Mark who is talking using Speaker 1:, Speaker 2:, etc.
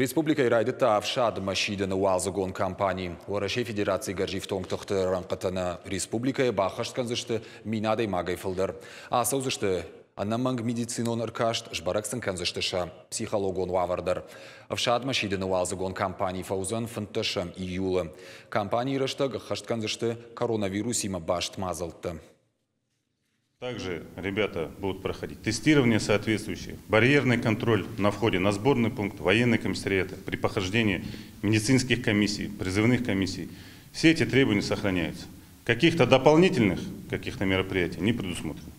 Speaker 1: республика Ирайды тавшад машидыны уалзыгон компании орашей федерации гаржив Тонгтықты ранқытыны Республика минадай зышты Минадай магай фылдыр асау анаманг медицинон ұркашт жбарақсын канзыштыша психологон уавырдыр. авшад машидыны уалзыгон компании фаузан фынтышым июлы компания рыштыг хашткан коронавирус коронавирусима башт мазылтты
Speaker 2: Также ребята будут проходить тестирование соответствующее, барьерный контроль на входе на сборный пункт, военный комиссариаты, при похождении медицинских комиссий, призывных комиссий. Все эти требования сохраняются. Каких-то дополнительных каких-то мероприятий не предусмотрено.